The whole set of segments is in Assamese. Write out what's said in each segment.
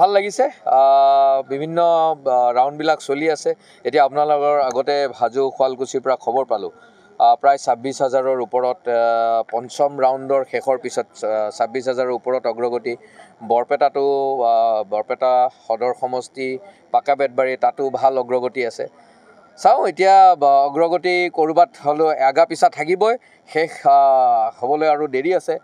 ভাল লাগিছে বিভিন্ন ৰাউণ্ডবিলাক চলি আছে এতিয়া আপোনালোকৰ আগতে হাজো শুৱালকুছিৰ পৰা খবৰ পালোঁ প্ৰায় ছাব্বিছ হাজাৰৰ ওপৰত পঞ্চম ৰাউণ্ডৰ শেষৰ পিছত ছাব্বিছ হাজাৰৰ ওপৰত অগ্ৰগতি বৰপেটাটো বৰপেটা সদৰ সমষ্টি পাকা বেতবাৰী তাতো ভাল অগ্ৰগতি আছে চাওঁ এতিয়া অগ্ৰগতি ক'ৰবাত হ'লেও এগা পিছা থাকিবই শেষ হ'বলৈ আৰু দেৰি আছে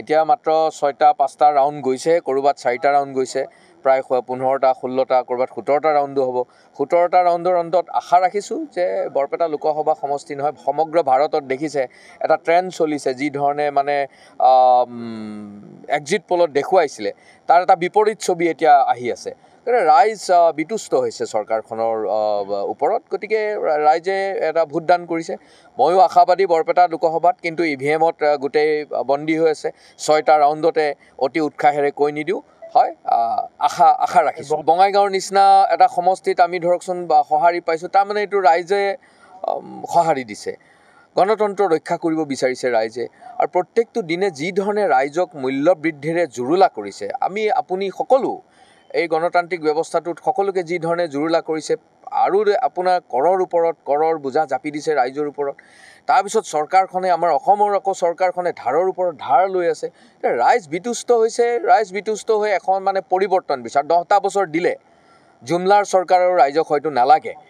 এতিয়া মাত্ৰ ছয়টা পাঁচটা ৰাউণ্ড গৈছে ক'ৰবাত চাৰিটা ৰাউণ্ড গৈছে প্ৰায় পোন্ধৰটা ষোল্লটা ক'ৰবাত সোতৰটা ৰাউণ্ডো হ'ব সোতৰটা ৰাউণ্ডৰ অন্তত আশা ৰাখিছোঁ যে বৰপেটা লোকসভা সমষ্টি নহয় সমগ্ৰ ভাৰতত দেখিছে এটা ট্ৰেণ্ড চলিছে যিধৰণে মানে এক্সিট পলত দেখুৱাইছিলে তাৰ এটা বিপৰীত ছবি এতিয়া আহি আছে গতিকে ৰাইজ বিতুষ্ট হৈছে চৰকাৰখনৰ ওপৰত গতিকে ৰাইজে এটা ভোটদান কৰিছে ময়ো আশাবাদী বৰপেটা লোকসভাত কিন্তু ই ভি এমত গোটেই বন্দী হৈ আছে ছয়টা ৰাউণ্ডতে অতি উৎসাহেৰে কৈ নিদিওঁ হয় আশা আশা ৰাখিছোঁ বঙাইগাঁৱৰ নিচিনা এটা সমষ্টিত আমি ধৰকচোন বা সঁহাৰি পাইছোঁ তাৰমানে এইটো ৰাইজে সঁহাৰি দিছে গণতন্ত্ৰ ৰক্ষা কৰিব বিচাৰিছে ৰাইজে আৰু প্ৰত্যেকটো দিনে যি ধৰণে ৰাইজক মূল্য বৃদ্ধিৰে জুৰুলা কৰিছে আমি আপুনি সকলো এই গণতান্ত্ৰিক ব্যৱস্থাটোত সকলোকে যি ধৰণে জুৰুলা কৰিছে আৰু আপোনাৰ কৰৰ ওপৰত কৰৰ বোজা জাপি দিছে ৰাইজৰ ওপৰত তাৰপিছত চৰকাৰখনে আমাৰ অসমৰ আকৌ চৰকাৰখনে ধাৰৰ ওপৰত ধাৰ লৈ আছে ৰাইজ বিতুষ্ট হৈছে ৰাইজ বিতুষ্ট হৈ এখন মানে পৰিৱৰ্তন বিচাৰে দহটা বছৰ দিলে জুমলাৰ চৰকাৰ আৰু ৰাইজক হয়তো নালাগে